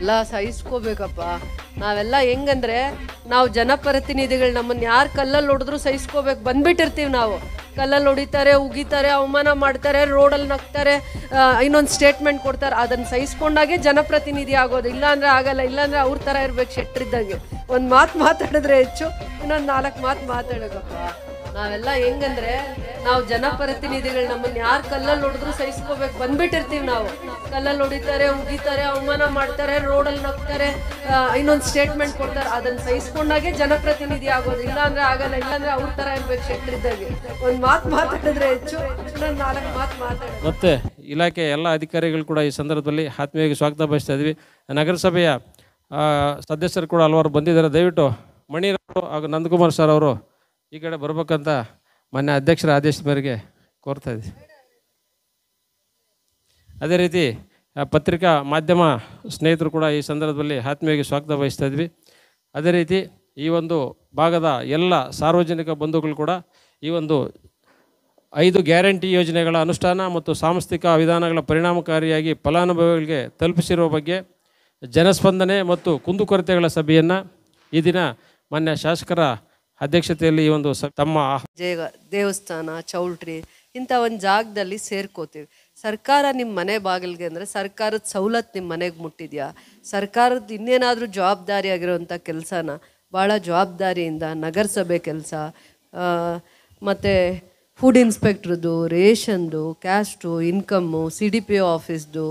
ಎಲ್ಲ ಸಹಿಸ್ಕೋಬೇಕಪ್ಪ ನಾವೆಲ್ಲ ಹೆಂಗಂದ್ರೆ ನಾವು ಜನಪ್ರತಿನಿಧಿಗಳು ನಮ್ಮನ್ನು ಯಾರು ಕಲ್ಲಲ್ಲಿ ಹೊಡೆದ್ರು ಸಹಿಸ್ಕೋಬೇಕು ಬಂದ್ಬಿಟ್ಟಿರ್ತೀವಿ ನಾವು ಕಲ್ಲಲ್ಲಿ ಹೊಡಿತಾರೆ ಉಗಿತಾರೆ ಅವಮಾನ ಮಾಡ್ತಾರೆ ರೋಡಲ್ಲಿ ನಗ್ತಾರೆ ಇನ್ನೊಂದು ಸ್ಟೇಟ್ಮೆಂಟ್ ಕೊಡ್ತಾರೆ ಅದನ್ನು ಸಹಿಸ್ಕೊಂಡಾಗೆ ಜನಪ್ರತಿನಿಧಿ ಆಗೋದು ಇಲ್ಲಾಂದರೆ ಆಗಲ್ಲ ಇಲ್ಲಾಂದರೆ ಅವ್ರ ಥರ ಇರ್ಬೇಕು ಇದ್ದಂಗೆ ಒಂದು ಮಾತು ಮಾತಾಡಿದ್ರೆ ಹೆಚ್ಚು ಇನ್ನೊಂದು ನಾಲ್ಕು ಮಾತು ಮಾತಾಡೋಕಪ್ಪ ನಾವೆಲ್ಲ ಹೆಂಗಂದ್ರೆ ನಾವು ಜನಪ್ರತಿನಿಧಿಗಳು ನಮ್ಮನ್ನ ಯಾರು ಕಲ್ಲಲ್ಲಿ ನೋಡಿದ್ರು ಸಹಿಸ್ಕೋಬೇಕು ಬಂದ್ಬಿಟ್ಟಿರ್ತೀವಿ ನಾವು ಕಲ್ಲಲ್ಲಿ ಹೊಡಿತಾರೆ ಉಗಿತಾರೆ ಅವಮಾನ ಮಾಡ್ತಾರೆ ರೋಡಲ್ಲಿ ನಗ್ತಾರೆ ಇನ್ನೊಂದು ಸ್ಟೇಟ್ಮೆಂಟ್ ಕೊಡ್ತಾರೆ ಅದನ್ನ ಸಹಿಸ್ಕೊಂಡಾಗೆ ಜನಪ್ರತಿನಿಧಿ ಆಗೋದು ಇಲ್ಲ ಅಂದ್ರೆ ಆಗಲ್ಲ ಇಲ್ಲಾಂದ್ರೆ ಅವ್ರ ತರ ಇರ್ಬೇಕು ಶೆಟ್ಟರಿದ್ದಾಗೆ ಒಂದ್ ಮಾತು ಮಾತಾಡಿದ್ರೆ ಹೆಚ್ಚು ಇನ್ನೊಂದು ನಾಲ್ಕು ಮಾತು ಮಾತಾಡ ಮತ್ತೆ ಇಲಾಖೆ ಎಲ್ಲ ಅಧಿಕಾರಿಗಳು ಕೂಡ ಈ ಸಂದರ್ಭದಲ್ಲಿ ಆತ್ಮೀಯವಾಗಿ ಸ್ವಾಗತ ಬಯಸ್ತಾ ಇದ್ವಿ ನಗರಸಭೆಯ ಸದಸ್ಯರು ಕೂಡ ಹಲವಾರು ಬಂದಿದ್ದಾರೆ ದಯವಿಟ್ಟು ಮಣಿರಾವ್ ಹಾಗೂ ನಂದಕುಮಾರ್ ಸರ್ ಅವರು ಈ ಕಡೆ ಬರ್ಬೇಕಂತ ಮೊನ್ನೆ ಅಧ್ಯಕ್ಷರ ಆದೇಶದ ಮೇರೆಗೆ ಕೋರ್ತಾ ಇದ್ದೀವಿ ಅದೇ ರೀತಿ ಪತ್ರಿಕಾ ಮಾಧ್ಯಮ ಸ್ನೇಹಿತರು ಕೂಡ ಈ ಸಂದರ್ಭದಲ್ಲಿ ಆತ್ಮೀಯವಾಗಿ ಸ್ವಾಗತ ವಹಿಸ್ತಾ ಇದ್ವಿ ಅದೇ ರೀತಿ ಈ ಒಂದು ಭಾಗದ ಎಲ್ಲ ಸಾರ್ವಜನಿಕ ಬಂಧುಗಳು ಕೂಡ ಈ ಒಂದು ಐದು ಗ್ಯಾರಂಟಿ ಯೋಜನೆಗಳ ಅನುಷ್ಠಾನ ಮತ್ತು ಸಾಂಸ್ಥಿಕ ವಿಧಾನಗಳ ಪರಿಣಾಮಕಾರಿಯಾಗಿ ಫಲಾನುಭವಿಗಳಿಗೆ ತಲುಪಿಸಿರುವ ಬಗ್ಗೆ ಜನಸ್ಪಂದನೆ ಮತ್ತು ಕುಂದುಕೊರತೆಗಳ ಸಭೆಯನ್ನು ಈ ದಿನ ಮಾನ್ಯ ಶಾಸಕರ ಅಧ್ಯಕ್ಷತೆಯಲ್ಲಿ ಈ ಒಂದು ತಮ್ಮ ದೇವಸ್ಥಾನ ಚೌಲ್ಟ್ರಿ ಇಂಥ ಒಂದು ಜಾಗದಲ್ಲಿ ಸೇರ್ಕೋತೀವಿ ಸರ್ಕಾರ ನಿಮ್ಮ ಮನೆ ಬಾಗಿಲಿಗೆ ಅಂದರೆ ಸರ್ಕಾರದ ಸವಲತ್ತು ನಿಮ್ಮ ಮನೆಗೆ ಮುಟ್ಟಿದೆಯಾ ಸರ್ಕಾರದ ಇನ್ನೇನಾದರೂ ಜವಾಬ್ದಾರಿ ಆಗಿರೋವಂಥ ಕೆಲಸನ ಭಾಳ ಜವಾಬ್ದಾರಿಯಿಂದ ನಗರಸಭೆ ಕೆಲಸ ಮತ್ತು ಫುಡ್ ಇನ್ಸ್ಪೆಕ್ಟ್ರದ್ದು ರೇಷನ್ದು caste income C D P O ಆಫೀಸ್ದು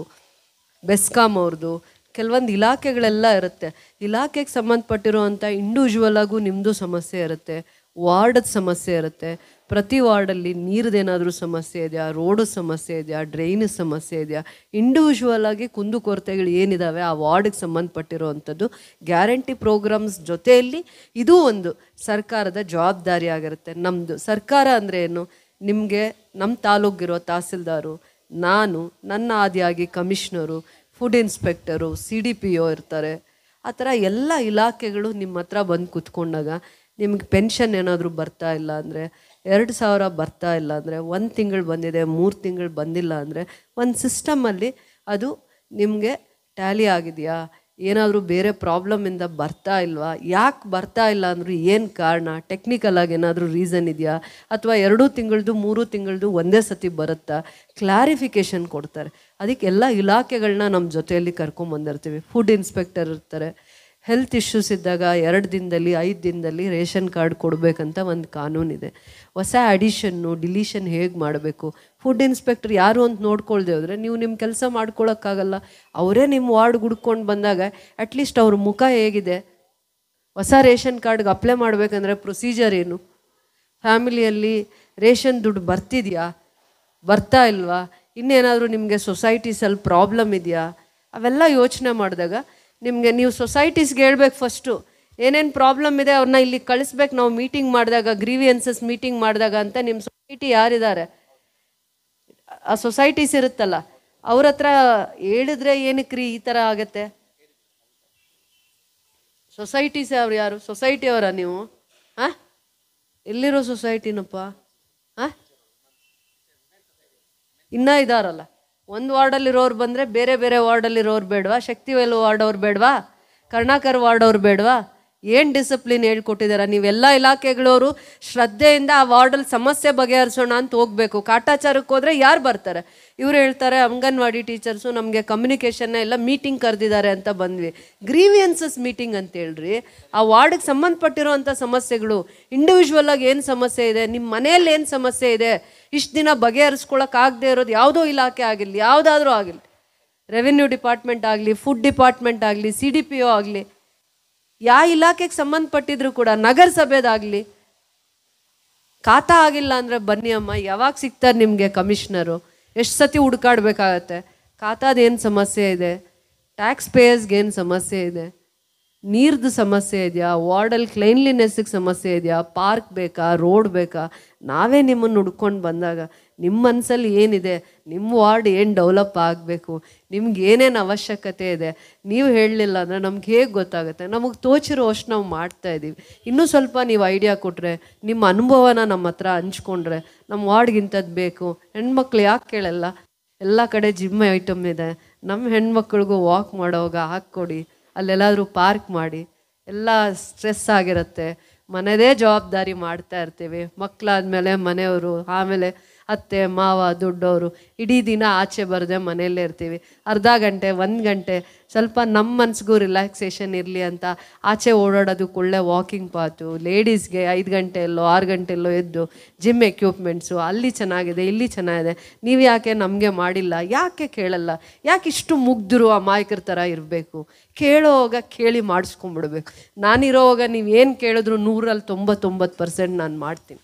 ಬೆಸ್ಕಾಮ್ ಅವ್ರದ್ದು ಕೆಲವೊಂದು ಇಲಾಖೆಗಳೆಲ್ಲ ಇರುತ್ತೆ ಇಲಾಖೆಗೆ ಇಂಡಿವಿಜುವಲ್ ಇಂಡಿವಿಜುವಲಾಗೂ ನಿಮ್ಮದು ಸಮಸ್ಯೆ ಇರುತ್ತೆ ವಾರ್ಡದ ಸಮಸ್ಯೆ ಇರುತ್ತೆ ಪ್ರತಿ ವಾರ್ಡಲ್ಲಿ ನೀರದೇನಾದರೂ ಸಮಸ್ಯೆ ಇದೆಯಾ ರೋಡ್ ಸಮಸ್ಯೆ ಇದೆಯಾ ಡ್ರೈನ್ ಸಮಸ್ಯೆ ಇದೆಯಾ ಇಂಡಿವಿಜುವಲ್ ಆಗಿ ಕುಂದುಕೊರತೆಗಳು ಏನಿದ್ದಾವೆ ಆ ವಾರ್ಡಿಗೆ ಅಂಥದ್ದು ಗ್ಯಾರಂಟಿ ಪ್ರೋಗ್ರಾಮ್ಸ್ ಜೊತೆಯಲ್ಲಿ ಇದೂ ಒಂದು ಸರ್ಕಾರದ ಜವಾಬ್ದಾರಿ ಆಗಿರುತ್ತೆ ನಮ್ಮದು ಸರ್ಕಾರ ಅಂದರೆ ಏನು ನಿಮಗೆ ನಮ್ಮ ತಾಲೂಕಿರೋ ತಹಸೀಲ್ದಾರು ನಾನು ನನ್ನ ಆದಿಯಾಗಿ commissioner food inspector C D P O ಇರ್ತಾರೆ ಆ ಥರ ಎಲ್ಲ ಇಲಾಖೆಗಳು ನಿಮ್ಮ ಹತ್ರ ಬಂದು ಕೂತ್ಕೊಂಡಾಗ ನಿಮ್ಗೆ ಪೆನ್ಷನ್ ಏನಾದರೂ ಬರ್ತಾ ಇಲ್ಲ ಅಂದರೆ ಎರಡು ಸಾವಿರ ಬರ್ತಾ ಇಲ್ಲ ಅಂದರೆ ಒಂದು ತಿಂಗಳು ಬಂದಿದೆ ಮೂರು ತಿಂಗಳು ಬಂದಿಲ್ಲ ಅಂದರೆ ಒಂದು ಸಿಸ್ಟಮಲ್ಲಿ ಅದು ನಿಮಗೆ ಟ್ಯಾಲಿ ಆಗಿದೆಯಾ ಏನಾದರೂ ಬೇರೆ ಪ್ರಾಬ್ಲಮಿಂದ ಬರ್ತಾ ಇಲ್ವಾ ಯಾಕೆ ಬರ್ತಾ ಇಲ್ಲ ಅಂದರೂ ಏನು ಕಾರಣ ಟೆಕ್ನಿಕಲಾಗಿ ಏನಾದರೂ ರೀಸನ್ ಇದೆಯಾ ಅಥವಾ ಎರಡೂ ತಿಂಗಳದು ಮೂರು ತಿಂಗಳದು ಒಂದೇ ಸತಿ ಬರುತ್ತಾ ಕ್ಲಾರಿಫಿಕೇಷನ್ ಕೊಡ್ತಾರೆ ಅದಕ್ಕೆ ಎಲ್ಲ ಇಲಾಖೆಗಳನ್ನ ನಮ್ಮ ಜೊತೆಯಲ್ಲಿ ಕರ್ಕೊಂಬಂದಿರ್ತೀವಿ ಫುಡ್ ಇನ್ಸ್ಪೆಕ್ಟರ್ ಇರ್ತಾರೆ ಹೆಲ್ತ್ ಇಶ್ಯೂಸ್ ಇದ್ದಾಗ ಎರಡು ದಿನದಲ್ಲಿ ಐದು ದಿನದಲ್ಲಿ ರೇಷನ್ ಕಾರ್ಡ್ ಕೊಡಬೇಕಂತ ಒಂದು ಕಾನೂನಿದೆ ಹೊಸ ಅಡಿಷನ್ನು ಡಿಲೀಷನ್ ಹೇಗೆ ಮಾಡಬೇಕು ಫುಡ್ ಇನ್ಸ್ಪೆಕ್ಟರ್ ಯಾರು ಅಂತ ನೋಡ್ಕೊಳ್ದೆ ಹೋದರೆ ನೀವು ನಿಮ್ಮ ಕೆಲಸ ಮಾಡ್ಕೊಳ್ಳೋಕ್ಕಾಗಲ್ಲ ಅವರೇ ನಿಮ್ಮ ವಾರ್ಡ್ ಹುಡ್ಕೊಂಡು ಬಂದಾಗ ಅಟ್ಲೀಸ್ಟ್ ಅವ್ರ ಮುಖ ಹೇಗಿದೆ ಹೊಸ ರೇಷನ್ ಕಾರ್ಡ್ಗೆ ಅಪ್ಲೈ ಮಾಡಬೇಕಂದ್ರೆ ಪ್ರೊಸೀಜರ್ ಏನು ಫ್ಯಾಮಿಲಿಯಲ್ಲಿ ರೇಷನ್ ದುಡ್ಡು ಬರ್ತಿದೆಯಾ ಬರ್ತಾ ಇಲ್ವಾ ಇನ್ನೇನಾದರೂ ನಿಮಗೆ ಸೊಸೈಟೀಸಲ್ಲಿ ಪ್ರಾಬ್ಲಮ್ ಇದೆಯಾ ಅವೆಲ್ಲ ಯೋಚನೆ ಮಾಡಿದಾಗ ನಿಮಗೆ ನೀವು ಸೊಸೈಟೀಸ್ಗೆ ಹೇಳ್ಬೇಕು ಫಸ್ಟು ಏನೇನು ಪ್ರಾಬ್ಲಮ್ ಇದೆ ಅವ್ರನ್ನ ಇಲ್ಲಿ ಕಳಿಸ್ಬೇಕು ನಾವು ಮೀಟಿಂಗ್ ಮಾಡಿದಾಗ ಗ್ರೀವಿಯನ್ಸಸ್ ಮೀಟಿಂಗ್ ಮಾಡಿದಾಗ ಅಂತ ನಿಮ್ಮ ಸೊಸೈಟಿ ಯಾರಿದ್ದಾರೆ ಆ ಸೊಸೈಟೀಸ್ ಇರುತ್ತಲ್ಲ ಅವ್ರ ಹತ್ರ ಹೇಳಿದ್ರೆ ಏನಕ್ಕೆ ರೀ ಈ ಥರ ಆಗತ್ತೆ ಸೊಸೈಟೀಸ್ ಅವ್ರು ಯಾರು ಸೊಸೈಟಿ ಅವರ ನೀವು ಹಾಂ ಎಲ್ಲಿರೋ ಸೊಸೈಟಿನಪ್ಪ ಹಾಂ ಇನ್ನೂ ಇದಾರಲ್ಲ ಒಂದು ವಾರ್ಡಲ್ಲಿರೋರು ಬಂದರೆ ಬೇರೆ ಬೇರೆ ವಾರ್ಡಲ್ಲಿರೋರು ಬೇಡವಾ ಶಕ್ತಿವೇಲು ವಾರ್ಡ್ ಅವ್ರು ಬೇಡವಾ ಕರ್ಣಾಕರ್ ವಾರ್ಡ್ ಅವ್ರು ಬೇಡವಾ ಏನು ಡಿಸಿಪ್ಲಿನ್ ಹೇಳ್ಕೊಟ್ಟಿದ್ದಾರೆ ನೀವೆಲ್ಲ ಇಲಾಖೆಗಳವರು ಶ್ರದ್ಧೆಯಿಂದ ಆ ವಾರ್ಡಲ್ಲಿ ಸಮಸ್ಯೆ ಬಗೆಹರಿಸೋಣ ಅಂತ ಹೋಗಬೇಕು ಕಾಟಾಚಾರಕ್ಕೆ ಹೋದರೆ ಯಾರು ಬರ್ತಾರೆ ಇವರು ಹೇಳ್ತಾರೆ ಅಂಗನವಾಡಿ ಟೀಚರ್ಸು ನಮಗೆ ಕಮ್ಯುನಿಕೇಷನ್ನ ಎಲ್ಲ ಮೀಟಿಂಗ್ ಕರೆದಿದ್ದಾರೆ ಅಂತ ಬಂದ್ವಿ ಗ್ರೀವಿಯನ್ಸಸ್ ಮೀಟಿಂಗ್ ಅಂತ ಹೇಳ್ರಿ ಆ ವಾರ್ಡ್ಗೆ ಸಂಬಂಧಪಟ್ಟಿರೋಂಥ ಸಮಸ್ಯೆಗಳು ಇಂಡಿವಿಜುವಲಾಗಿ ಏನು ಸಮಸ್ಯೆ ಇದೆ ನಿಮ್ಮ ಮನೆಯಲ್ಲಿ ಏನು ಸಮಸ್ಯೆ ಇದೆ ಇಷ್ಟು ದಿನ ಬಗೆಹರಿಸ್ಕೊಳಕ್ಕಾಗದೇ ಇರೋದು ಯಾವುದೋ ಇಲಾಖೆ ಆಗಿರಲಿ ಯಾವುದಾದ್ರೂ ಆಗಿರಲಿ ರೆವೆನ್ಯೂ ಡಿಪಾರ್ಟ್ಮೆಂಟ್ ಆಗಲಿ ಫುಡ್ ಡಿಪಾರ್ಟ್ಮೆಂಟ್ ಆಗಲಿ ಸಿ ಡಿ ಪಿ ಒ ಆಗಲಿ ಯಾವ ಇಲಾಖೆಗೆ ಸಂಬಂಧಪಟ್ಟಿದ್ರು ಕೂಡ ನಗರಸಭೆದಾಗಲಿ ಖಾತಾ ಆಗಿಲ್ಲ ಅಂದರೆ ಬನ್ನಿ ಅಮ್ಮ ಯಾವಾಗ ಸಿಗ್ತಾರೆ ನಿಮಗೆ ಕಮಿಷನರು ಎಷ್ಟು ಸತಿ ಹುಡ್ಕಾಡ್ಬೇಕಾಗತ್ತೆ ಖಾತಾದ ಸಮಸ್ಯೆ ಇದೆ ಟ್ಯಾಕ್ಸ್ ಪೇಯರ್ಸ್ಗೆ ಏನು ಸಮಸ್ಯೆ ಇದೆ ನೀರ್ದು ಸಮಸ್ಯೆ ಇದೆಯಾ ವಾರ್ಡಲ್ಲಿ ಕ್ಲೀನ್ಲಿನೆಸ್ಸಿಗೆ ಸಮಸ್ಯೆ ಇದೆಯಾ ಪಾರ್ಕ್ ಬೇಕಾ ರೋಡ್ ಬೇಕಾ ನಾವೇ ನಿಮ್ಮನ್ನು ಹುಡ್ಕೊಂಡು ಬಂದಾಗ ನಿಮ್ಮ ಮನಸ್ಸಲ್ಲಿ ಏನಿದೆ ನಿಮ್ಮ ವಾರ್ಡ್ ಏನು ಡೆವಲಪ್ ಆಗಬೇಕು ನಿಮ್ಗೆ ಏನೇನು ಅವಶ್ಯಕತೆ ಇದೆ ನೀವು ಹೇಳಲಿಲ್ಲ ಅಂದರೆ ನಮ್ಗೆ ಹೇಗೆ ಗೊತ್ತಾಗುತ್ತೆ ನಮಗೆ ತೋಚಿರೋ ಅಷ್ಟು ನಾವು ಮಾಡ್ತಾ ಇದ್ದೀವಿ ಇನ್ನೂ ಸ್ವಲ್ಪ ನೀವು ಐಡಿಯಾ ಕೊಟ್ಟರೆ ನಿಮ್ಮ ಅನುಭವನ ನಮ್ಮ ಹತ್ರ ಹಂಚ್ಕೊಂಡ್ರೆ ನಮ್ಮ ಇಂಥದ್ದು ಬೇಕು ಹೆಣ್ಮಕ್ಳು ಯಾಕೆ ಕೇಳಲ್ಲ ಎಲ್ಲ ಕಡೆ ಜಿಮ್ ಐಟಮ್ ಇದೆ ನಮ್ಮ ಹೆಣ್ಮಕ್ಳಿಗೂ ವಾಕ್ ಮಾಡೋವಾಗ ಹಾಕ್ಕೊಡಿ ಅಲ್ಲೆಲ್ಲಾದರೂ ಪಾರ್ಕ್ ಮಾಡಿ ಎಲ್ಲ ಸ್ಟ್ರೆಸ್ ಆಗಿರುತ್ತೆ ಮನೆದೇ ಜವಾಬ್ದಾರಿ ಮಾಡ್ತಾ ಇರ್ತೀವಿ ಮಕ್ಕಳಾದಮೇಲೆ ಮನೆಯವರು ಆಮೇಲೆ ಅತ್ತೆ ಮಾವ ದೊಡ್ಡವರು ಇಡೀ ದಿನ ಆಚೆ ಬರದೆ ಮನೆಯಲ್ಲೇ ಇರ್ತೀವಿ ಅರ್ಧ ಗಂಟೆ ಒಂದು ಗಂಟೆ ಸ್ವಲ್ಪ ನಮ್ಮ ಮನಸ್ಸಿಗೂ ರಿಲ್ಯಾಕ್ಸೇಷನ್ ಇರಲಿ ಅಂತ ಆಚೆ ಓಡಾಡೋದಕ್ಕೆ ಒಳ್ಳೆ ವಾಕಿಂಗ್ ಪಾತು ಲೇಡೀಸ್ಗೆ ಐದು ಗಂಟೆಯಲ್ಲೋ ಆರು ಗಂಟೆಯಲ್ಲೋ ಎದ್ದು ಜಿಮ್ ಎಕ್ವಿಪ್ಮೆಂಟ್ಸು ಅಲ್ಲಿ ಚೆನ್ನಾಗಿದೆ ಇಲ್ಲಿ ಚೆನ್ನಾಗಿದೆ ನೀವು ಯಾಕೆ ನಮಗೆ ಮಾಡಿಲ್ಲ ಯಾಕೆ ಕೇಳಲ್ಲ ಯಾಕೆ ಇಷ್ಟು ಆ ಮಾಯಕರ ಥರ ಇರಬೇಕು ಕೇಳೋವಾಗ ಕೇಳಿ ಮಾಡಿಸ್ಕೊಂಬಿಡ್ಬೇಕು ನಾನಿರೋವಾಗ ನೀವು ಏನು ಕೇಳಿದ್ರು ನೂರಲ್ಲಿ ತೊಂಬತ್ತೊಂಬತ್ತು ಪರ್ಸೆಂಟ್ ನಾನು ಮಾಡ್ತೀನಿ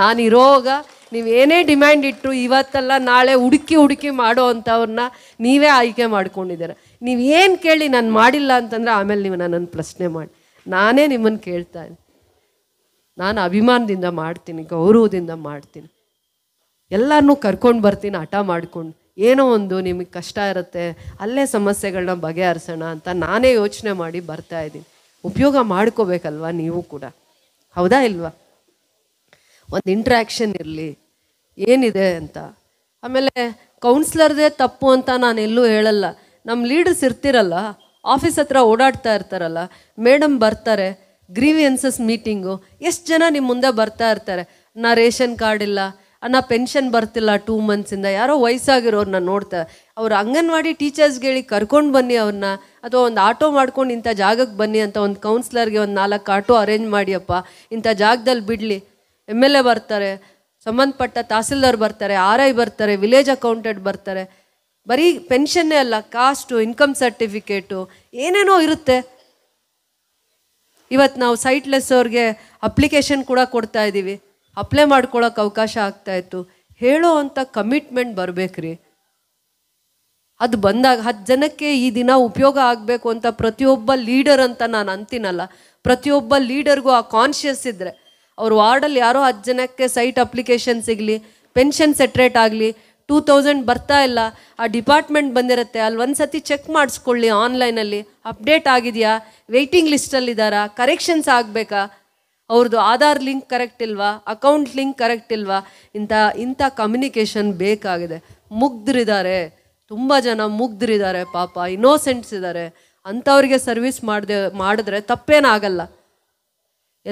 ನಾನಿರೋವಾಗ ನೀವೇನೇ ಡಿಮ್ಯಾಂಡ್ ಇಟ್ಟರು ಇವತ್ತೆಲ್ಲ ನಾಳೆ ಹುಡುಕಿ ಹುಡುಕಿ ಮಾಡೋ ಅಂಥವ್ರನ್ನ ನೀವೇ ಆಯ್ಕೆ ಮಾಡ್ಕೊಂಡಿದ್ದೀರ ನೀವೇನು ಕೇಳಿ ನಾನು ಮಾಡಿಲ್ಲ ಅಂತಂದರೆ ಆಮೇಲೆ ನೀವು ನನ್ನನ್ನು ಪ್ರಶ್ನೆ ಮಾಡಿ ನಾನೇ ನಿಮ್ಮನ್ನು ಕೇಳ್ತಾ ಇದ್ದೀನಿ ನಾನು ಅಭಿಮಾನದಿಂದ ಮಾಡ್ತೀನಿ ಗೌರವದಿಂದ ಮಾಡ್ತೀನಿ ಎಲ್ಲರನ್ನೂ ಕರ್ಕೊಂಡು ಬರ್ತೀನಿ ಹಠ ಮಾಡಿಕೊಂಡು ಏನೋ ಒಂದು ನಿಮಗೆ ಕಷ್ಟ ಇರುತ್ತೆ ಅಲ್ಲೇ ಸಮಸ್ಯೆಗಳನ್ನ ಬಗೆಹರಿಸೋಣ ಅಂತ ನಾನೇ ಯೋಚನೆ ಮಾಡಿ ಬರ್ತಾ ಇದ್ದೀನಿ ಉಪಯೋಗ ಮಾಡ್ಕೋಬೇಕಲ್ವಾ ನೀವು ಕೂಡ ಹೌದಾ ಇಲ್ವಾ ಒಂದು ಇಂಟ್ರ್ಯಾಕ್ಷನ್ ಇರಲಿ ಏನಿದೆ ಅಂತ ಆಮೇಲೆ ಕೌನ್ಸ್ಲರ್ದೇ ತಪ್ಪು ಅಂತ ನಾನು ಎಲ್ಲೂ ಹೇಳಲ್ಲ ನಮ್ಮ ಲೀಡರ್ಸ್ ಇರ್ತಿರಲ್ಲ ಆಫೀಸ್ ಹತ್ರ ಓಡಾಡ್ತಾ ಇರ್ತಾರಲ್ಲ ಮೇಡಮ್ ಬರ್ತಾರೆ ಗ್ರೀವಿಯನ್ಸಸ್ ಮೀಟಿಂಗು ಎಷ್ಟು ಜನ ನಿಮ್ಮ ಮುಂದೆ ಬರ್ತಾ ಇರ್ತಾರೆ ನಾ ರೇಷನ್ ಕಾರ್ಡ್ ಇಲ್ಲ ನಾ ಪೆನ್ಷನ್ ಬರ್ತಿಲ್ಲ ಟೂ ಮಂತ್ಸಿಂದ ಯಾರೋ ವಯಸ್ಸಾಗಿರೋರನ್ನ ನೋಡ್ತಾ ಅವ್ರ ಅಂಗನವಾಡಿ ಹೇಳಿ ಕರ್ಕೊಂಡು ಬನ್ನಿ ಅವ್ರನ್ನ ಅಥವಾ ಒಂದು ಆಟೋ ಮಾಡ್ಕೊಂಡು ಇಂಥ ಜಾಗಕ್ಕೆ ಬನ್ನಿ ಅಂತ ಒಂದು ಕೌನ್ಸ್ಲರ್ಗೆ ಒಂದು ನಾಲ್ಕು ಆಟೋ ಅರೇಂಜ್ ಮಾಡಿಯಪ್ಪ ಇಂಥ ಜಾಗದಲ್ಲಿ ಬಿಡಲಿ ಎಮ್ ಎಲ್ ಎ ಬರ್ತಾರೆ ಸಂಬಂಧಪಟ್ಟ ತಹಸೀಲ್ದಾರ್ ಬರ್ತಾರೆ ಆರ್ ಐ ಬರ್ತಾರೆ ವಿಲೇಜ್ ಅಕೌಂಟೆಂಟ್ ಬರ್ತಾರೆ ಬರೀ ಪೆನ್ಷನ್ನೇ ಅಲ್ಲ ಕಾಸ್ಟು ಇನ್ಕಮ್ ಸರ್ಟಿಫಿಕೇಟು ಏನೇನೋ ಇರುತ್ತೆ ಇವತ್ತು ನಾವು ಸೈಟ್ಲೆಸ್ ಅವ್ರಿಗೆ ಅಪ್ಲಿಕೇಶನ್ ಕೂಡ ಕೊಡ್ತಾ ಇದ್ದೀವಿ ಅಪ್ಲೈ ಮಾಡ್ಕೊಳ್ಳೋಕೆ ಅವಕಾಶ ಆಗ್ತಾಯಿತ್ತು ಹೇಳೋ ಅಂಥ ಕಮಿಟ್ಮೆಂಟ್ ಬರಬೇಕ್ರಿ ಅದು ಬಂದಾಗ ಹತ್ತು ಜನಕ್ಕೆ ಈ ದಿನ ಉಪಯೋಗ ಆಗಬೇಕು ಅಂತ ಪ್ರತಿಯೊಬ್ಬ ಲೀಡರ್ ಅಂತ ನಾನು ಅಂತೀನಲ್ಲ ಪ್ರತಿಯೊಬ್ಬ ಲೀಡರ್ಗೂ ಆ ಕಾನ್ಷಿಯಸ್ ಇದ್ದರೆ ಅವ್ರ ವಾರ್ಡಲ್ಲಿ ಯಾರೋ ಹತ್ತು ಜನಕ್ಕೆ ಸೈಟ್ ಅಪ್ಲಿಕೇಶನ್ ಸಿಗಲಿ ಪೆನ್ಷನ್ ಸೆಟ್ರೇಟ್ ಆಗಲಿ ಟೂ ತೌಸಂಡ್ ಬರ್ತಾ ಇಲ್ಲ ಆ ಡಿಪಾರ್ಟ್ಮೆಂಟ್ ಬಂದಿರುತ್ತೆ ಅಲ್ಲಿ ಒಂದು ಸತಿ ಚೆಕ್ ಮಾಡಿಸ್ಕೊಳ್ಳಿ ಆನ್ಲೈನಲ್ಲಿ ಅಪ್ಡೇಟ್ ಆಗಿದೆಯಾ ವೆಯ್ಟಿಂಗ್ ಲಿಸ್ಟಲ್ಲಿದ್ದಾರಾ ಕರೆಕ್ಷನ್ಸ್ ಆಗಬೇಕಾ ಅವ್ರದ್ದು ಆಧಾರ್ ಲಿಂಕ್ ಕರೆಕ್ಟ್ ಇಲ್ವಾ ಅಕೌಂಟ್ ಲಿಂಕ್ ಕರೆಕ್ಟ್ ಇಲ್ವಾ ಇಂಥ ಇಂಥ ಕಮ್ಯುನಿಕೇಷನ್ ಬೇಕಾಗಿದೆ ಮುಗ್ದ್ರಿದ್ದಾರೆ ತುಂಬ ಜನ ಮುಗ್ದ್ರಿದ್ದಾರೆ ಪಾಪ ಇನ್ನೋಸೆಂಟ್ಸ್ ಇದ್ದಾರೆ ಅಂಥವ್ರಿಗೆ ಸರ್ವಿಸ್ ಮಾಡಿದೆ ಮಾಡಿದ್ರೆ ತಪ್ಪೇನಾಗಲ್ಲ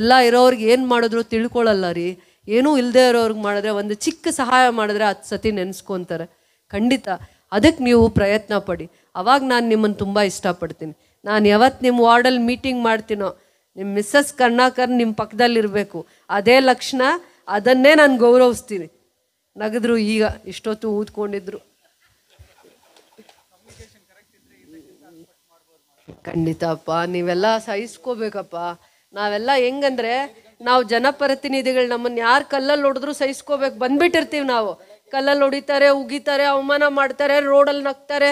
ಎಲ್ಲ ಇರೋರಿಗೆ ಏನು ಮಾಡಿದ್ರು ತಿಳ್ಕೊಳ್ಳಲ್ಲ ರೀ ಏನೂ ಇಲ್ಲದೆ ಇರೋರ್ಗೆ ಮಾಡಿದ್ರೆ ಒಂದು ಚಿಕ್ಕ ಸಹಾಯ ಮಾಡಿದ್ರೆ ಹತ್ತು ಸತಿ ನೆನೆಸ್ಕೊತಾರೆ ಖಂಡಿತ ಅದಕ್ಕೆ ನೀವು ಪ್ರಯತ್ನ ಪಡಿ ಅವಾಗ ನಾನು ನಿಮ್ಮನ್ನು ತುಂಬ ಇಷ್ಟಪಡ್ತೀನಿ ನಾನು ಯಾವತ್ತು ನಿಮ್ಮ ವಾರ್ಡಲ್ಲಿ ಮೀಟಿಂಗ್ ಮಾಡ್ತೀನೋ ನಿಮ್ಮ ಮಿಸ್ಸಸ್ ಕರ್ಣಾಕರ್ ನಿಮ್ಮ ಪಕ್ಕದಲ್ಲಿರಬೇಕು ಅದೇ ಲಕ್ಷಣ ಅದನ್ನೇ ನಾನು ಗೌರವಿಸ್ತೀನಿ ನಗದ್ರು ಈಗ ಇಷ್ಟೊತ್ತು ಊದ್ಕೊಂಡಿದ್ರು ಖಂಡಿತಪ್ಪ ನೀವೆಲ್ಲ ಸಹಿಸ್ಕೋಬೇಕಪ್ಪ ನಾವೆಲ್ಲ ಹೆಂಗಂದ್ರೆ ನಾವು ಜನಪ್ರತಿನಿಧಿಗಳು ನಮ್ಮನ್ನು ಯಾರು ಕಲ್ಲಲ್ಲಿ ಹೊಡೆದ್ರು ಸಹಿಸ್ಕೋಬೇಕು ಬಂದ್ಬಿಟ್ಟಿರ್ತೀವಿ ನಾವು ಕಲ್ಲಲ್ಲಿ ಹೊಡಿತಾರೆ ಉಗಿತಾರೆ ಅವಮಾನ ಮಾಡ್ತಾರೆ ರೋಡಲ್ಲಿ ನಗ್ತಾರೆ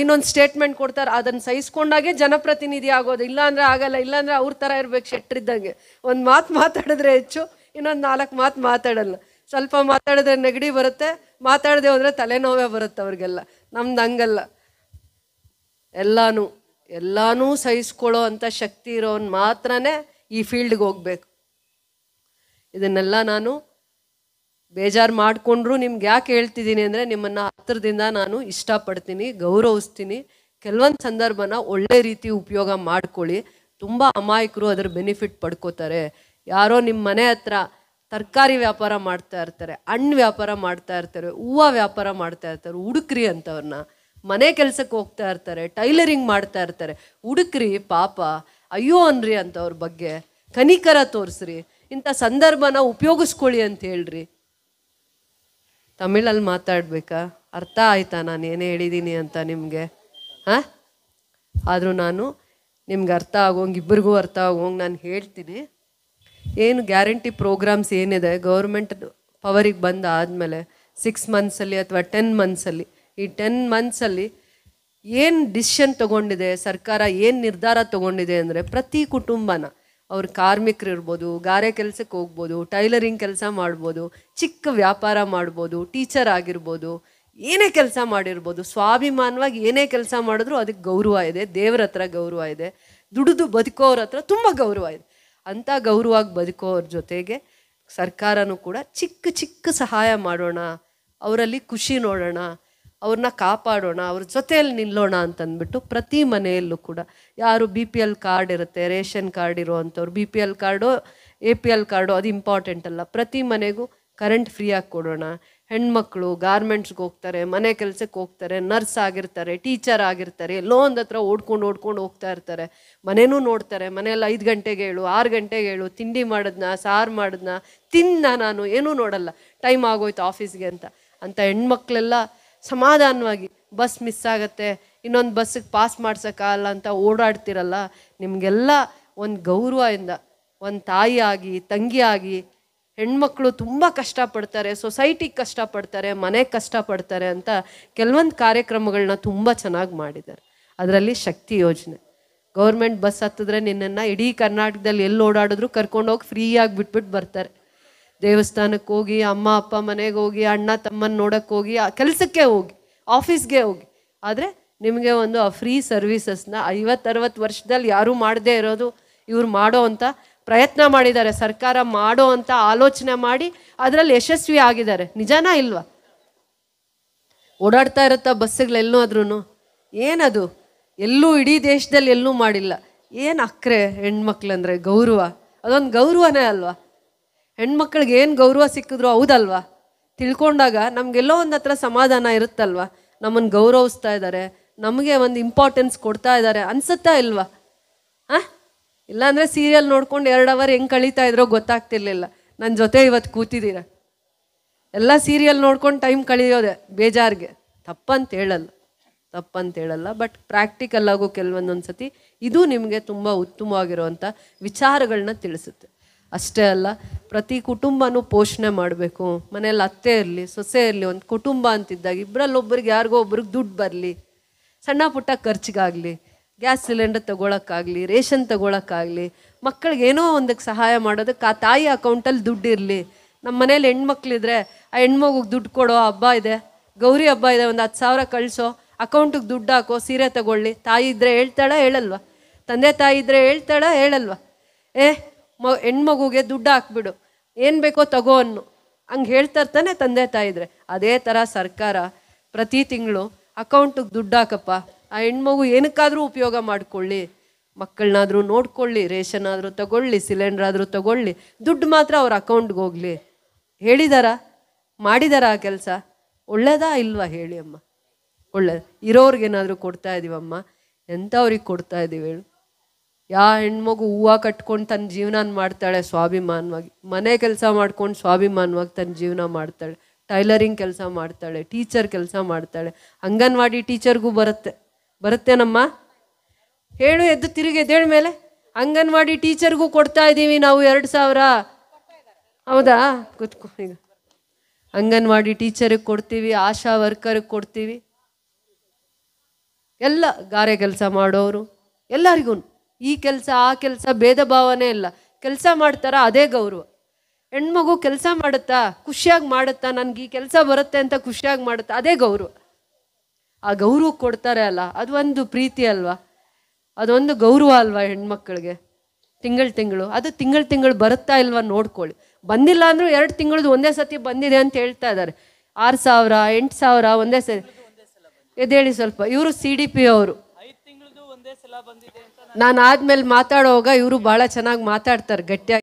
ಇನ್ನೊಂದು ಸ್ಟೇಟ್ಮೆಂಟ್ ಕೊಡ್ತಾರೆ ಅದನ್ನು ಸಹಿಸ್ಕೊಂಡಾಗೆ ಜನಪ್ರತಿನಿಧಿ ಆಗೋದು ಇಲ್ಲಾಂದರೆ ಆಗಲ್ಲ ಇಲ್ಲಾಂದರೆ ಅವ್ರ ಥರ ಇರಬೇಕು ಶೆಟ್ಟರಿದ್ದಂಗೆ ಒಂದು ಮಾತು ಮಾತಾಡಿದ್ರೆ ಹೆಚ್ಚು ಇನ್ನೊಂದು ನಾಲ್ಕು ಮಾತು ಮಾತಾಡಲ್ಲ ಸ್ವಲ್ಪ ಮಾತಾಡಿದ್ರೆ ನೆಗಡಿ ಬರುತ್ತೆ ಮಾತಾಡದೆ ಹೋದ್ರೆ ತಲೆನೋವೇ ಬರುತ್ತೆ ಅವ್ರಿಗೆಲ್ಲ ನಮ್ದು ಹಂಗಲ್ಲ ಎಲ್ಲಾನು ಎಲ್ಲನೂ ಸಹಿಸ್ಕೊಳ್ಳೋ ಅಂಥ ಶಕ್ತಿ ಇರೋನ್ ಮಾತ್ರನೇ ಈ ಫೀಲ್ಡ್ಗೆ ಹೋಗಬೇಕು ಇದನ್ನೆಲ್ಲ ನಾನು ಬೇಜಾರು ಮಾಡಿಕೊಂಡ್ರು ನಿಮ್ಗೆ ಯಾಕೆ ಹೇಳ್ತಿದ್ದೀನಿ ಅಂದರೆ ನಿಮ್ಮನ್ನು ಹತ್ರದಿಂದ ನಾನು ಇಷ್ಟಪಡ್ತೀನಿ ಗೌರವಿಸ್ತೀನಿ ಕೆಲವೊಂದು ಸಂದರ್ಭನ ಒಳ್ಳೆ ರೀತಿ ಉಪಯೋಗ ಮಾಡ್ಕೊಳ್ಳಿ ತುಂಬ ಅಮಾಯಕರು ಅದರ ಬೆನಿಫಿಟ್ ಪಡ್ಕೋತಾರೆ ಯಾರೋ ನಿಮ್ಮ ಮನೆ ಹತ್ರ ತರಕಾರಿ ವ್ಯಾಪಾರ ಮಾಡ್ತಾ ಇರ್ತಾರೆ ಹಣ್ಣು ವ್ಯಾಪಾರ ಮಾಡ್ತಾ ಇರ್ತಾರೆ ಹೂವು ವ್ಯಾಪಾರ ಮಾಡ್ತಾ ಇರ್ತಾರೆ ಹುಡುಕ್ರಿ ಅಂತವ್ರನ್ನ ಮನೆ ಕೆಲಸಕ್ಕೆ ಹೋಗ್ತಾ ಇರ್ತಾರೆ ಟೈಲರಿಂಗ್ ಮಾಡ್ತಾ ಇರ್ತಾರೆ ಹುಡುಕ್ರಿ ಪಾಪ ಅಯ್ಯೋ ಅನ್ರಿ ಅವ್ರ ಬಗ್ಗೆ ಕನಿಕರ ತೋರಿಸ್ರಿ ಇಂಥ ಸಂದರ್ಭನ ಉಪಯೋಗಿಸ್ಕೊಳ್ಳಿ ಅಂತ ಹೇಳ್ರಿ ತಮಿಳಲ್ಲಿ ಮಾತಾಡಬೇಕಾ ಅರ್ಥ ಆಯ್ತಾ ನಾನು ಏನೇ ಹೇಳಿದ್ದೀನಿ ಅಂತ ನಿಮಗೆ ಹಾ ಆದರೂ ನಾನು ನಿಮ್ಗೆ ಅರ್ಥ ಆಗೋಂಗೆ ಇಬ್ಬರಿಗೂ ಅರ್ಥ ಆಗೋಂಗೆ ನಾನು ಹೇಳ್ತೀನಿ ಏನು ಗ್ಯಾರಂಟಿ ಪ್ರೋಗ್ರಾಮ್ಸ್ ಏನಿದೆ ಗೌರ್ಮೆಂಟ್ ಪವರಿಗೆ ಬಂದಾದಮೇಲೆ ಸಿಕ್ಸ್ ಮಂತ್ಸಲ್ಲಿ ಅಥವಾ ಟೆನ್ ಮಂತ್ಸಲ್ಲಿ ಈ ಟೆನ್ ಮಂತ್ಸಲ್ಲಿ ಏನು ಡಿಸಿಷನ್ ತೊಗೊಂಡಿದೆ ಸರ್ಕಾರ ಏನು ನಿರ್ಧಾರ ತೊಗೊಂಡಿದೆ ಅಂದರೆ ಪ್ರತಿ ಕುಟುಂಬನ ಅವ್ರ ಕಾರ್ಮಿಕರು ಇರ್ಬೋದು ಗಾರೆ ಕೆಲಸಕ್ಕೆ ಹೋಗ್ಬೋದು ಟೈಲರಿಂಗ್ ಕೆಲಸ ಮಾಡ್ಬೋದು ಚಿಕ್ಕ ವ್ಯಾಪಾರ ಮಾಡ್ಬೋದು ಟೀಚರ್ ಆಗಿರ್ಬೋದು ಏನೇ ಕೆಲಸ ಮಾಡಿರ್ಬೋದು ಸ್ವಾಭಿಮಾನವಾಗಿ ಏನೇ ಕೆಲಸ ಮಾಡಿದ್ರೂ ಅದಕ್ಕೆ ಗೌರವ ಇದೆ ದೇವ್ರ ಹತ್ರ ಗೌರವ ಇದೆ ದುಡಿದು ಬದುಕೋರ ಹತ್ರ ತುಂಬ ಗೌರವ ಇದೆ ಅಂಥ ಗೌರವವಾಗಿ ಬದುಕೋರ ಜೊತೆಗೆ ಸರ್ಕಾರನೂ ಕೂಡ ಚಿಕ್ಕ ಚಿಕ್ಕ ಸಹಾಯ ಮಾಡೋಣ ಅವರಲ್ಲಿ ಖುಷಿ ನೋಡೋಣ ಅವ್ರನ್ನ ಕಾಪಾಡೋಣ ಅವ್ರ ಜೊತೆಯಲ್ಲಿ ನಿಲ್ಲೋಣ ಅಂತಂದ್ಬಿಟ್ಟು ಪ್ರತಿ ಮನೆಯಲ್ಲೂ ಕೂಡ ಯಾರು ಬಿ ಪಿ ಎಲ್ ಕಾರ್ಡ್ ಇರುತ್ತೆ ರೇಷನ್ ಕಾರ್ಡ್ ಇರುವಂಥವ್ರು B P L card A P L card ಅದು ಇಂಪಾರ್ಟೆಂಟ್ ಅಲ್ಲ ಪ್ರತಿ ಮನೆಗೂ ಕರೆಂಟ್ ಫ್ರೀಯಾಗಿ ಕೊಡೋಣ ಹೆಣ್ಮಕ್ಳು ಗಾರ್ಮೆಂಟ್ಸ್ಗೆ ಹೋಗ್ತಾರೆ ಮನೆ ಕೆಲಸಕ್ಕೆ ಹೋಗ್ತಾರೆ ನರ್ಸ್ ಆಗಿರ್ತಾರೆ ಟೀಚರ್ ಆಗಿರ್ತಾರೆ ಎಲ್ಲೋ ಒಂದು ಹತ್ರ ಓಡ್ಕೊಂಡು ಓಡ್ಕೊಂಡು ಹೋಗ್ತಾ ಇರ್ತಾರೆ ಮನೆಯೂ ನೋಡ್ತಾರೆ ಮನೆಯಲ್ಲಿ ಐದು ಗಂಟೆಗೆ ಹೇಳು ಆರು ಗಂಟೆಗೆ ಹೇಳು ತಿಂಡಿ ಮಾಡಿದ್ನ ಸಾರು ಮಾಡಿದ್ನ ತಿನ್ನ ನಾನು ಏನೂ ನೋಡಲ್ಲ ಟೈಮ್ ಆಗೋಯ್ತು ಆಫೀಸ್ಗೆ ಅಂತ ಅಂತ ಹೆಣ್ಮಕ್ಳೆಲ್ಲ ಸಮಾಧಾನವಾಗಿ ಬಸ್ ಮಿಸ್ ಆಗುತ್ತೆ ಇನ್ನೊಂದು ಬಸ್ಸಿಗೆ ಪಾಸ್ ಮಾಡ್ಸೋಕ್ಕಾಗಲ್ಲ ಅಂತ ಓಡಾಡ್ತಿರಲ್ಲ ನಿಮಗೆಲ್ಲ ಒಂದು ಗೌರವದಿಂದ ಒಂದು ತಾಯಿಯಾಗಿ ತಂಗಿಯಾಗಿ ಹೆಣ್ಮಕ್ಳು ತುಂಬ ಕಷ್ಟಪಡ್ತಾರೆ ಸೊಸೈಟಿಗೆ ಕಷ್ಟಪಡ್ತಾರೆ ಮನೆಗೆ ಕಷ್ಟಪಡ್ತಾರೆ ಅಂತ ಕೆಲವೊಂದು ಕಾರ್ಯಕ್ರಮಗಳನ್ನ ತುಂಬ ಚೆನ್ನಾಗಿ ಮಾಡಿದ್ದಾರೆ ಅದರಲ್ಲಿ ಶಕ್ತಿ ಯೋಜನೆ ಗೌರ್ಮೆಂಟ್ ಬಸ್ ಹತ್ತಿದ್ರೆ ನಿನ್ನನ್ನು ಇಡೀ ಕರ್ನಾಟಕದಲ್ಲಿ ಎಲ್ಲಿ ಓಡಾಡಿದ್ರು ಕರ್ಕೊಂಡೋಗಿ ಫ್ರೀಯಾಗಿ ಬಿಟ್ಬಿಟ್ಟು ಬರ್ತಾರೆ ದೇವಸ್ಥಾನಕ್ಕೆ ಹೋಗಿ ಅಮ್ಮ ಅಪ್ಪ ಮನೆಗೆ ಹೋಗಿ ಅಣ್ಣ ತಮ್ಮನ ನೋಡಕ್ಕೆ ಹೋಗಿ ಆ ಕೆಲಸಕ್ಕೆ ಹೋಗಿ ಆಫೀಸ್ಗೆ ಹೋಗಿ ಆದರೆ ನಿಮಗೆ ಒಂದು ಆ ಫ್ರೀ ಸರ್ವಿಸಸ್ನ ಐವತ್ತರವತ್ತು ವರ್ಷದಲ್ಲಿ ಯಾರೂ ಮಾಡದೇ ಇರೋದು ಇವ್ರು ಮಾಡೋ ಅಂತ ಪ್ರಯತ್ನ ಮಾಡಿದ್ದಾರೆ ಸರ್ಕಾರ ಮಾಡೋ ಅಂತ ಆಲೋಚನೆ ಮಾಡಿ ಅದರಲ್ಲಿ ಯಶಸ್ವಿ ಆಗಿದ್ದಾರೆ ನಿಜಾನಾ ಇಲ್ವಾ ಓಡಾಡ್ತಾ ಇರುತ್ತಾ ಬಸ್ಸುಗಳೆಲ್ಲೂ ಏನದು ಎಲ್ಲೂ ಇಡೀ ದೇಶದಲ್ಲಿ ಎಲ್ಲೂ ಮಾಡಿಲ್ಲ ಏನು ಅಕ್ಕರೆ ಹೆಣ್ಮಕ್ಳು ಅಂದರೆ ಗೌರವ ಅದೊಂದು ಗೌರವನೇ ಅಲ್ವಾ ಹೆಣ್ಮಕ್ಳಿಗೆ ಏನು ಗೌರವ ಸಿಕ್ಕಿದ್ರು ಹೌದಲ್ವಾ ತಿಳ್ಕೊಂಡಾಗ ನಮಗೆಲ್ಲೋ ಒಂದು ಹತ್ರ ಸಮಾಧಾನ ಇರುತ್ತಲ್ವಾ ನಮ್ಮನ್ನು ಗೌರವಿಸ್ತಾ ಇದ್ದಾರೆ ನಮಗೆ ಒಂದು ಇಂಪಾರ್ಟೆನ್ಸ್ ಕೊಡ್ತಾ ಇದ್ದಾರೆ ಅನ್ಸುತ್ತಾ ಇಲ್ವಾ ಹಾ ಇಲ್ಲಾಂದರೆ ಸೀರಿಯಲ್ ನೋಡ್ಕೊಂಡು ಎರಡು ಅವರ್ ಹೆಂಗೆ ಕಳೀತಾ ಇದ್ರೋ ಗೊತ್ತಾಗ್ತಿರ್ಲಿಲ್ಲ ನನ್ನ ಜೊತೆ ಇವತ್ತು ಕೂತಿದ್ದೀರ ಎಲ್ಲ ಸೀರಿಯಲ್ ನೋಡ್ಕೊಂಡು ಟೈಮ್ ಕಳೆಯೋದೆ ಬೇಜಾರಿಗೆ ತಪ್ಪಂತ ಹೇಳಲ್ಲ ತಪ್ಪಂತ ಹೇಳಲ್ಲ ಬಟ್ ಪ್ರಾಕ್ಟಿಕಲ್ ಆಗೋ ಕೆಲವೊಂದೊಂದು ಸತಿ ಇದು ನಿಮಗೆ ತುಂಬ ಉತ್ತಮವಾಗಿರುವಂಥ ವಿಚಾರಗಳನ್ನ ತಿಳಿಸುತ್ತೆ ಅಷ್ಟೇ ಅಲ್ಲ ಪ್ರತಿ ಕುಟುಂಬನೂ ಪೋಷಣೆ ಮಾಡಬೇಕು ಮನೇಲಿ ಅತ್ತೆ ಇರಲಿ ಸೊಸೆ ಇರಲಿ ಒಂದು ಕುಟುಂಬ ಅಂತಿದ್ದಾಗ ಒಬ್ಬರಿಗೆ ಯಾರಿಗೋ ಒಬ್ರಿಗೆ ದುಡ್ಡು ಬರಲಿ ಸಣ್ಣ ಪುಟ್ಟ ಖರ್ಚಿಗಾಗಲಿ ಗ್ಯಾಸ್ ಸಿಲಿಂಡರ್ ತೊಗೊಳಕ್ಕಾಗಲಿ ರೇಷನ್ ತೊಗೊಳಕ್ಕಾಗಲಿ ಮಕ್ಕಳಿಗೆ ಏನೋ ಒಂದಕ್ಕೆ ಸಹಾಯ ಮಾಡೋದಕ್ಕೆ ಆ ತಾಯಿ ಅಕೌಂಟಲ್ಲಿ ದುಡ್ಡು ಇರಲಿ ನಮ್ಮ ಮನೇಲಿ ಹೆಣ್ಮಕ್ಳಿದ್ರೆ ಆ ಹೆಣ್ಮಗುಗೆ ದುಡ್ಡು ಕೊಡೋ ಹಬ್ಬ ಇದೆ ಗೌರಿ ಹಬ್ಬ ಇದೆ ಒಂದು ಹತ್ತು ಸಾವಿರ ಕಳಿಸೋ ಅಕೌಂಟಿಗೆ ದುಡ್ಡು ಹಾಕೋ ಸೀರೆ ತಗೊಳ್ಳಿ ತಾಯಿ ಇದ್ದರೆ ಹೇಳ್ತಾಳ ಹೇಳಲ್ವ ತಂದೆ ತಾಯಿ ಇದ್ದರೆ ಹೇಳ್ತಾಳ ಹೇಳಲ್ವ ಏ ಮ ಹೆಣ್ಮಗುಗೆ ದುಡ್ಡು ಹಾಕ್ಬಿಡು ಏನು ಬೇಕೋ ತಗೋ ಅನ್ನು ಹಂಗೆ ಹೇಳ್ತಾ ಇರ್ತಾನೆ ತಂದೆ ತಾಯಿದ್ರೆ ಅದೇ ಥರ ಸರ್ಕಾರ ಪ್ರತಿ ತಿಂಗಳು ಅಕೌಂಟಿಗೆ ದುಡ್ಡು ಹಾಕಪ್ಪ ಆ ಹೆಣ್ಮಗು ಏನಕ್ಕಾದರೂ ಉಪಯೋಗ ಮಾಡಿಕೊಳ್ಳಿ ಮಕ್ಕಳನ್ನಾದರೂ ನೋಡ್ಕೊಳ್ಳಿ ರೇಷನ್ ಆದರೂ ತಗೊಳ್ಳಿ ಸಿಲಿಂಡರ್ ಆದರೂ ತಗೊಳ್ಳಿ ದುಡ್ಡು ಮಾತ್ರ ಅವ್ರ ಅಕೌಂಟ್ಗೆ ಹೋಗಲಿ ಹೇಳಿದಾರ ಮಾಡಿದಾರ ಆ ಕೆಲಸ ಒಳ್ಳೇದಾ ಇಲ್ವಾ ಹೇಳಿ ಅಮ್ಮ ಒಳ್ಳೇದು ಇರೋರ್ಗೇನಾದರೂ ಕೊಡ್ತಾ ಇದ್ದೀವಮ್ಮ ಎಂಥವ್ರಿಗೆ ಕೊಡ್ತಾ ಇದ್ದೀವಿ ಹೇಳು ಯಾ ಹೆಣ್ಮಗು ಹೂವು ಕಟ್ಕೊಂಡು ತನ್ನ ಜೀವನ ಮಾಡ್ತಾಳೆ ಸ್ವಾಭಿಮಾನವಾಗಿ ಮನೆ ಕೆಲಸ ಮಾಡ್ಕೊಂಡು ಸ್ವಾಭಿಮಾನವಾಗಿ ತನ್ನ ಜೀವನ ಮಾಡ್ತಾಳೆ ಟೈಲರಿಂಗ್ ಕೆಲಸ ಮಾಡ್ತಾಳೆ ಟೀಚರ್ ಕೆಲಸ ಮಾಡ್ತಾಳೆ ಅಂಗನವಾಡಿ ಟೀಚರ್ಗೂ ಬರುತ್ತೆ ಬರುತ್ತೆ ನಮ್ಮ ಹೇಳು ಎದ್ದು ತಿರುಗಿ ಎದ್ದೇಳ ಮೇಲೆ ಅಂಗನವಾಡಿ ಟೀಚರ್ಗೂ ಕೊಡ್ತಾ ಇದ್ದೀವಿ ನಾವು ಎರಡು ಸಾವಿರ ಹೌದಾ ಕೂತ್ಕೊ ಈಗ ಅಂಗನವಾಡಿ ಟೀಚರಿಗೆ ಕೊಡ್ತೀವಿ ಆಶಾ ವರ್ಕರಿಗೆ ಕೊಡ್ತೀವಿ ಎಲ್ಲ ಗಾರೆ ಕೆಲಸ ಮಾಡೋರು ಎಲ್ಲರಿಗೂ ಈ ಕೆಲಸ ಆ ಕೆಲಸ ಭೇದ ಭಾವನೆ ಇಲ್ಲ ಕೆಲಸ ಮಾಡ್ತಾರ ಅದೇ ಗೌರವ ಹೆಣ್ಮಗು ಕೆಲಸ ಮಾಡುತ್ತಾ ಖುಷಿಯಾಗಿ ಮಾಡುತ್ತಾ ನನಗೆ ಈ ಕೆಲಸ ಬರುತ್ತೆ ಅಂತ ಖುಷಿಯಾಗಿ ಮಾಡುತ್ತಾ ಅದೇ ಗೌರವ ಆ ಗೌರವ ಕೊಡ್ತಾರೆ ಅಲ್ಲ ಅದೊಂದು ಪ್ರೀತಿ ಅಲ್ವಾ ಅದೊಂದು ಗೌರವ ಅಲ್ವಾ ಹೆಣ್ಮಕ್ಳಿಗೆ ತಿಂಗಳು ತಿಂಗಳು ಅದು ತಿಂಗಳು ತಿಂಗಳು ಬರುತ್ತಾ ಇಲ್ವಾ ನೋಡ್ಕೊಳ್ಳಿ ಬಂದಿಲ್ಲ ಅಂದ್ರೂ ಎರಡು ತಿಂಗಳದ್ದು ಒಂದೇ ಸತಿ ಬಂದಿದೆ ಅಂತ ಹೇಳ್ತಾ ಇದ್ದಾರೆ ಆರು ಸಾವಿರ ಎಂಟು ಸಾವಿರ ಒಂದೇ ಸರಿ ಹೇಳಿ ಸ್ವಲ್ಪ ಇವರು ಸಿ ಡಿ ಪಿ ಅವರು ನಾನು ಆದ್ಮೇಲೆ ಮಾತಾಡೋವಾಗ ಇವರು ಬಹಳ ಚೆನ್ನಾಗಿ ಮಾತಾಡ್ತಾರೆ ಗಟ್ಟಿಯಾಗಿ